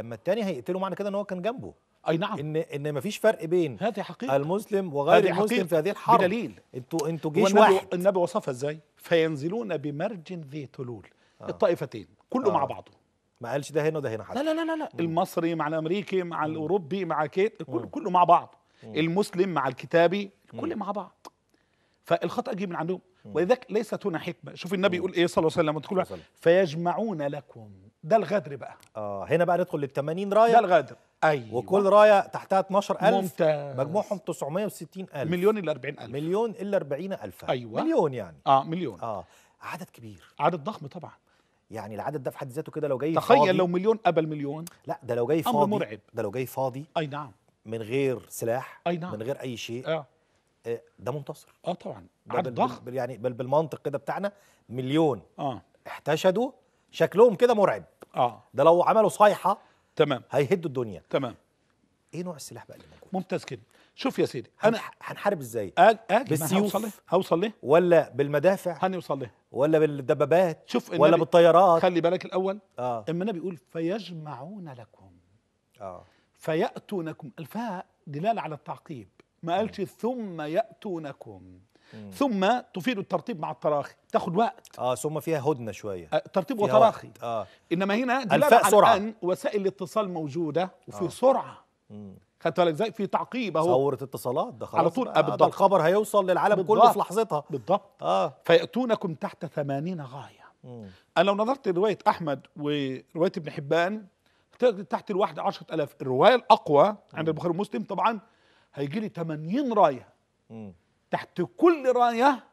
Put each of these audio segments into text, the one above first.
لما التاني هيقتله معنى كده ان هو كان جنبه اي نعم ان ان مفيش فرق بين هذه حقيقه المسلم وغير المسلم حقيقة. في هذه الحرب بدليل انتوا انتوا جيش واحد النبي وصفها ازاي؟ فينزلون بمرج ذي تلول آه. الطائفتين كله آه. مع بعضه ما قالش ده هنا وده هنا حتى لا لا لا لا مم. المصري مع الامريكي مع مم. الاوروبي مع كيت كله, كله مع بعض مم. المسلم مع الكتابي كله مع بعض فالخطا جه من عندهم ولذلك ليست هنا حكمه شوف النبي يقول ايه صلى الله عليه وسلم فيجمعون لكم ده الغدر بقى اه هنا بقى ندخل لل 80 رايه ده الغدر ايوه وكل رايه تحتها 12000 ممتاز مجموعهم 960000 مليون الا 40000 مليون الا 40000 ايوه مليون يعني اه مليون اه عدد كبير عدد ضخم طبعا يعني العدد ده في حد ذاته كده لو جاي تخيل فاضي تخيل لو مليون قبل مليون لا ده لو جاي فاضي امر مرعب ده لو جاي فاضي اي نعم من غير سلاح اي نعم من غير اي شيء اه, آه، ده منتصر اه طبعا عدد ضخم يعني بالمنطق كده بتاعنا مليون اه احتشدوا شكلهم كده مرعب اه ده لو عملوا صيحه تمام هيهدوا الدنيا تمام ايه نوع السلاح بقى اللي موجود ممتاز كده شوف يا سيدي انا هنحارب ازاي بالسيوف هوصل له هوصل له ولا بالمدافع هنوصل له ولا بالدبابات شوف ولا بالطيارات خلي بالك الاول اه اما النبي بيقول فيجمعون لكم اه فياتونكم الفاء دلاله على التعقيب ما قالش ثم ياتونكم ثم تفيد الترطيب مع التراخي تاخد وقت اه ثم فيها هدنه شويه آه، ترطيب وتراخي وقت. اه انما هنا دلاله على سرعة. الان وسائل الاتصال موجوده وفي آه. سرعه خدت بالك ازاي في تعقيب اهو ثوره اتصالات ده خلاص على طول آه, آه، بالضبط الخبر هيوصل للعالم كله في لحظتها بالضبط اه فياتونكم تحت ثمانين غايه مم. انا لو نظرت لروايه احمد وروايه ابن حبان تحت الواحدة 10000 الرواية الأقوى عند البخاري ومسلم طبعا هيجي لي 80 راية مم. تحت كل رايه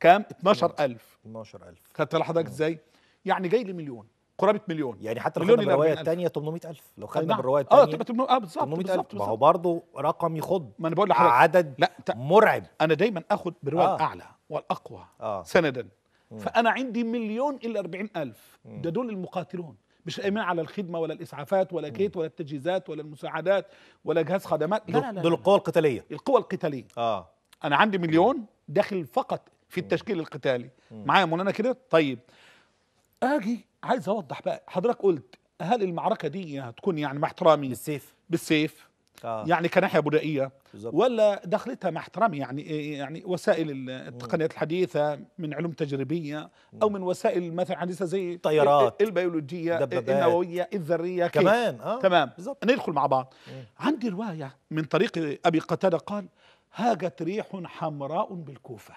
كام 12000 12000 خدت لحضرتك ازاي يعني جاي لي مليون قرابه مليون يعني حتى لو خدنا بالروايه الثانيه 800000 لو خدنا نعم. بالروايه الثانيه اه تبقى 800 اه بالظبط 800000 ما هو برضه رقم يخض ما انا بقول لحضرتك عدد لا مرعب انا دايما اخد بالروايه آه. الاعلى والاقوى آه. سندا مم. فانا عندي مليون الا 40000 ده دول المقاتلون مش قايمين على الخدمه ولا الاسعافات ولا كيت ولا التجهيزات ولا المساعدات ولا جهاز خدمات لا لا لا دول القوى القتاليه القوى القتاليه اه انا عندي مليون داخل فقط في التشكيل القتالي معايا مولانا كده طيب اجي عايز اوضح بقى حضرتك قلت هل المعركه دي هتكون يعني مع احترامي بالسيف بالسيف آه. يعني كناحيه بدائيه بالزبط. ولا دخلتها مع احترامي يعني إيه، إيه، يعني وسائل التقنيات الحديثه من علوم تجريبيه او من وسائل مثلا حديثه زي طيارات البيولوجيه إيه، دبابات. النوويه الذريه كمان آه. تمام بالزبط. ندخل مع بعض مم. عندي روايه من طريق ابي قتاده قال هاجت ريح حمراء بالكوفه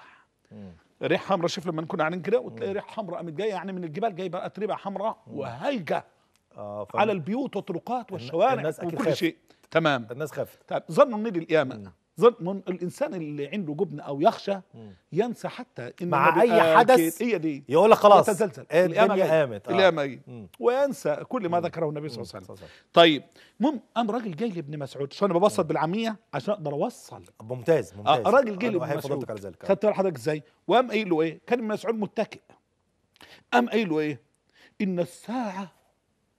ريح حمراء شوف لما نكون قاعدين كده وتلاقي ريح حمراء قامت جايه يعني من الجبال جايه بقى اتربه حمراء وهيجه آه على البيوت والطرقات والشوارع وكل خافت. شيء تمام الناس خافت ظن طيب، ظنوا النيل القيامه ظن الانسان اللي عنده جبن او يخشى ينسى حتى إن مع اي آه، حدث هي دي يقول لك خلاص يتزلزل القيامه قامت آه. القيامه آه. وينسى كل ما ذكره النبي صلى الله عليه وسلم طيب المهم قام راجل جاي لابن مسعود عشان انا ببسط بالعاميه عشان اقدر اوصل ممتاز آه، ممتاز آه راجل جاي لابن مسعود خدت بال حضرتك ازاي وقام قايل له ايه كان ابن مسعود متكئ قام قايل له ايه ان الساعه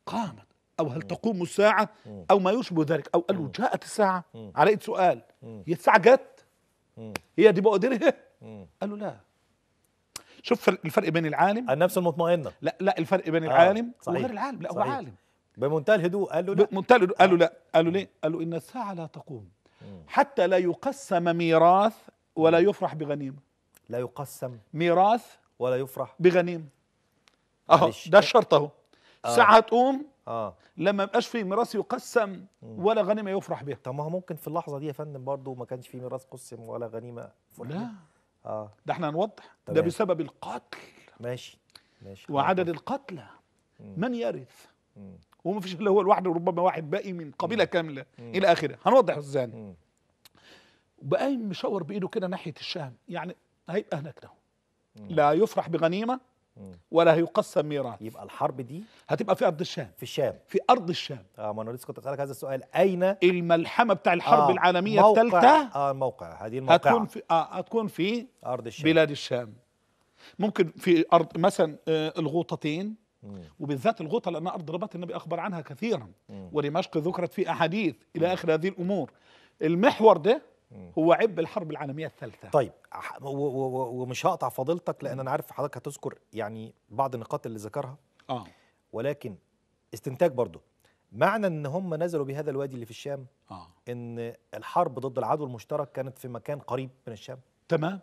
قامت أو هل تقوم الساعة أو ما يشبه ذلك أو قال له جاءت الساعة على إيد سؤال هي الساعة جت هي دي بقدرها قال له لا شوف الفرق بين العالم النفس المطمئنة لا لا الفرق بين آه، العالم آه صحيح وغير العالم لا هو عالم بمنتهى الهدوء قال له لا بمنتهى الهدوء قال له آه. لا قال له ليه؟ قال له إن الساعة لا تقوم حتى لا يقسم ميراث ولا يفرح بغنيمة لا يقسم ميراث ولا يفرح بغنيمة اهو ده الشرط اهو الساعة آه. تقوم اه لما يبقاش في ميراث يقسم ولا غنيمه يفرح بها طب ما هو ممكن في اللحظه دي يا فندم برضه ما كانش في ميراث قسم ولا غنيمه فرح لا اه ده احنا هنوضح ده بسبب القتل ماشي ماشي وعدد القتلى من يرث وما فيش الا هو لوحده وربما واحد باقي من قبيله مم. كامله مم. الى اخره هنوضح ازاي بقى مشاور بايده كده ناحيه الشام يعني هيبقى هناك ده لا يفرح بغنيمه ولا هيقسم ميراث يبقى الحرب دي هتبقى في ارض الشام في الشام في ارض الشام اه ما انا لسه كنت اسالك هذا السؤال اين الملحمه بتاع الحرب آه العالميه الثالثه اه الموقع هذه الموقع هتكون في اه هتكون في ارض الشام بلاد الشام ممكن في ارض مثلا آه الغوطتين وبالذات الغوطه لانها ارض رباط النبي اخبر عنها كثيرا ودمشق ذكرت في احاديث الى اخر هذه الامور المحور ده هو عبء الحرب العالميه الثالثه طيب ومش هقطع فضيلتك لان انا عارف حضرتك هتذكر يعني بعض النقاط اللي ذكرها اه ولكن استنتاج برضه معنى ان هم نزلوا بهذا الوادي اللي في الشام آه. ان الحرب ضد العدو المشترك كانت في مكان قريب من الشام تمام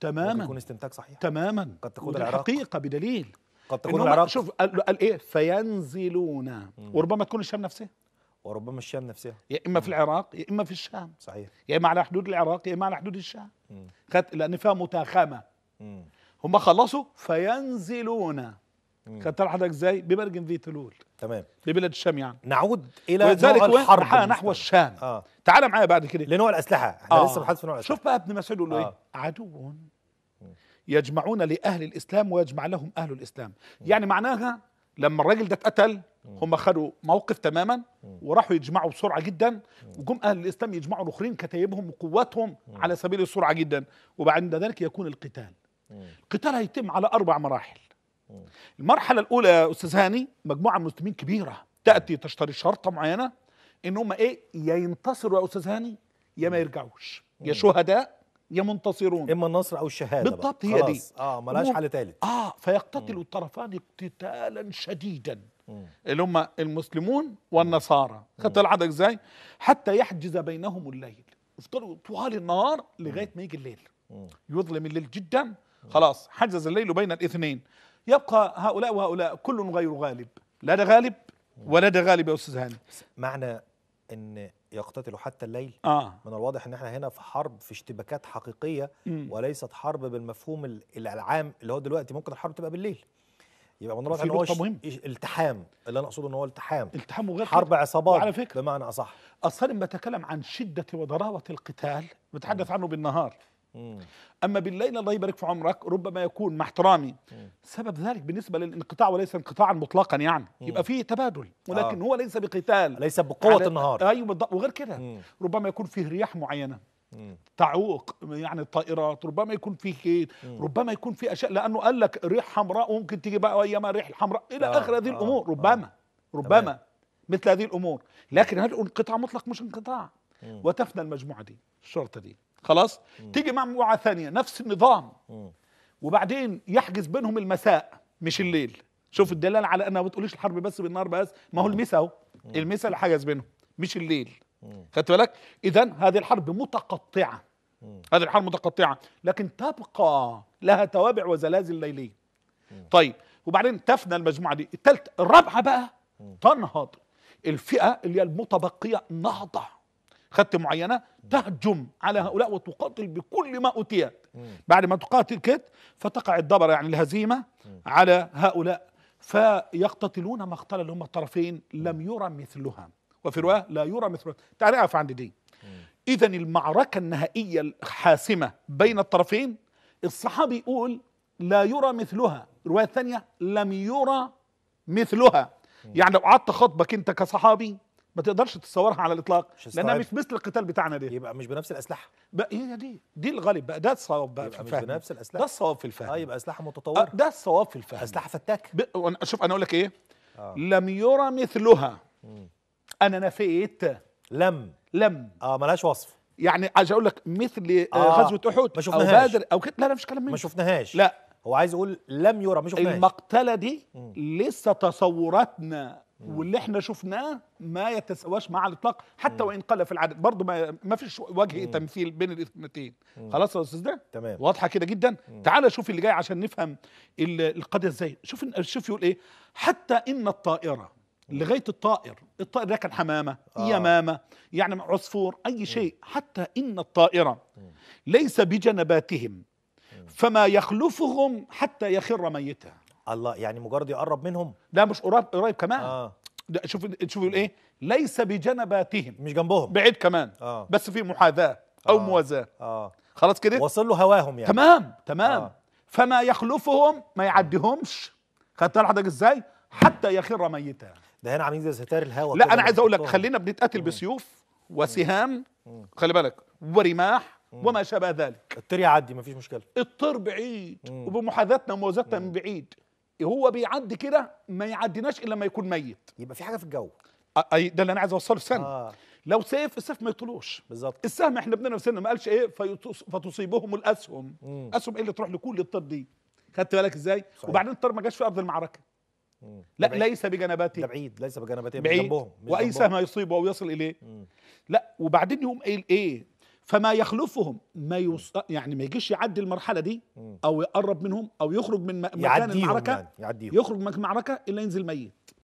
تماما ممكن يكون استنتاج صحيح تماما قد تكون العراق حقيقه بدليل قد تكون العراق شوف قال ايه فينزلون وربما تكون الشام نفسها وربما الشام نفسها يا اما في العراق يا اما في الشام صحيح يا اما على حدود العراق يا اما على حدود الشام خد لان فيها متاخمه هم خلصوا فينزلون خدت حضرتك ازاي ببرج ذي تلول تمام لبلاد الشام يعني نعود الى ولذلك الحرب نحو الشام آه. تعال معايا بعد كده لنوع الاسلحه احنا آه. لسه بنحدث في نوع الاسلحه شوف بقى ابن مسعود يقول آه. ايه عدو يجمعون لاهل الاسلام ويجمع لهم اهل الاسلام يعني معناها لما الراجل ده اتقتل هم خدوا موقف تماما وراحوا يجمعوا بسرعه جدا وجم اهل الاسلام يجمعوا الاخرين كتايبهم وقواتهم على سبيل السرعه جدا وبعد ذلك يكون القتال القتال هيتم على اربع مراحل المرحله الاولى يا استاذ هاني مجموعه من المسلمين كبيره تاتي تشتري شرطه معينه ان هم ايه يا ينتصروا يا استاذ هاني يا ما يرجعوش يا شهداء يا منتصرون اما النصر او الشهاده بالضبط هي دي اه ملهاش حل ثالث اه فيقتتل الطرفان اقتتالا شديدا اللي هم المسلمون والنصارى خدت العدد ازاي حتى يحجز بينهم الليل افضلوا طوال النهار لغايه ما يجي الليل يظلم الليل جدا خلاص حجز الليل بين الاثنين يبقى هؤلاء وهؤلاء كل غير غالب لا ده غالب ولا ده غالب يا استاذ هاني معنى ان يقتتلوا حتى الليل آه. من الواضح ان احنا هنا في حرب في اشتباكات حقيقيه م. وليست حرب بالمفهوم العام اللي هو دلوقتي ممكن الحرب تبقى بالليل يبقى من رابط ان مهم. التحام اللي انا اقصده ان هو التحام التحام وغير حرب عصابات على فكره بمعنى اصح اصلا تكلم عن شده وضراوه القتال بتحدث عنه بالنهار مم. اما بالليل الله يبارك في عمرك ربما يكون مع احترامي سبب ذلك بالنسبه للانقطاع وليس انقطاعا مطلقا يعني مم. يبقى فيه تبادل ولكن آه. هو ليس بقتال ليس بقوه النهار ايوه وغير كده ربما يكون فيه رياح معينه تعوق يعني الطائرات ربما يكون في كيد ربما يكون في اشياء لانه قال لك ريح حمراء وممكن تيجي بقى ايام الريح الحمراء الى آه اخر هذه آه الامور آه. ربما آه ربما تمام. مثل هذه الامور لكن هل انقطاع مطلق مش انقطاع وتفنى المجموعه دي الشرطه دي خلاص تيجي مجموعه ثانيه نفس النظام مم. وبعدين يحجز بينهم المساء مش الليل شوف الدلاله على انها ما بتقوليش الحرب بس بالنار بس ما هو المساء اهو المساء اللي حجز بينهم مش الليل خدت بالك اذا هذه الحرب متقطعه هذه الحرب متقطعه لكن تبقى لها توابع وزلازل ليليه طيب وبعدين تفنى المجموعه دي الثالث الرابعه بقى تنهض الفئه اللي هي المتبقيه نهضه خدت معينه تهجم على هؤلاء وتقاتل بكل ما اوتيت بعد ما تقاتل كت فتقع الدبره يعني الهزيمه على هؤلاء فيقتتلون مقتلا هم الطرفين لم يرى مثلها وفي روايه لا يرى مثله تعال اقف عند دي اذا المعركه النهائيه الحاسمه بين الطرفين الصحابي يقول لا يرى مثلها الروايه الثانيه لم يرى مثلها يعني لو قعدت خطبك انت كصحابي ما تقدرش تتصورها على الاطلاق لانها مش مثل القتال بتاعنا ده يبقى مش بنفس الاسلحه بقى هي دي دي الغالب بقى ده الصواب بقى يبقى في الفهم مش بنفس الاسلحه ده الصواب في الفهم اه يبقى اسلحه آه، متطوره ده الصواب في الفهم اسلحه فتاكه شوف انا اقول لك ايه آه. لم يرى مثلها مم. انا نفيت لم لم اه ملهاش وصف يعني عايز اقول لك مثل آه غزوه احد ما شفناهاش او بدر او كده لا لا مش كلام منه ما شفناهاش لا هو عايز يقول لم يرى ما شفناهاش المقتله دي لسه تصوراتنا واللي احنا شفناه ما يتساواش مع الاطلاق حتى وان قل في العدد برضه ما, ما فيش وجه مم. تمثيل بين الاثنتين خلاص يا استاذ ده تمام واضحه كده جدا مم. تعال شوف اللي جاي عشان نفهم القضيه ازاي شوف شوف يقول ايه حتى ان الطائره لغايه الطائر الطائر ده كان حمامه آه. يمامه يعني عصفور اي شيء م. حتى ان الطائر ليس بجنباتهم فما يخلفهم حتى يخر ميتا الله يعني مجرد يقرب منهم لا مش قريب قريب كمان آه. شوف شوف يقول ايه ليس بجنباتهم مش جنبهم بعيد كمان آه. بس في محاذاه او آه. موازاه آه. خلاص كده وصل له هواهم يعني تمام تمام آه. فما يخلفهم ما يعديهمش خدت حضرتك ازاي حتى يخر ميتا ده هنا عاملين زي ستار الهواء لا انا عايز اقول لك خلينا بنتقاتل بسيوف وسهام خلي بالك ورماح وما شابه ذلك الطير يعدي مفيش مشكله الطير بعيد وبمحاذاتنا وموازاتنا من بعيد هو بيعدي كده ما يعديناش الا لما يكون ميت يبقى في حاجه في الجو اي ده اللي انا عايز اوصله سنه آه. لو سيف السيف ما يطلوش بالظبط السهم احنا بنينا في ما قالش ايه فتصيبهم الاسهم مم. اسهم ايه اللي تروح لكل الطير دي خدت بالك ازاي صحيح. وبعدين الطير ما جاش في ارض المعركه لا لا ليس بجنباتهم ده بعيد ليس بجنباتهم بعيد جنبهم واي سهم يصيبه او يصل اليه مم. لا وبعدين يقوم قايل ايه فما يخلفهم ما يص... يعني ما يجيش يعدي المرحله دي او يقرب منهم او يخرج من مكان المعركه يعني. يعديهم. يخرج من المعركه الا ينزل ميت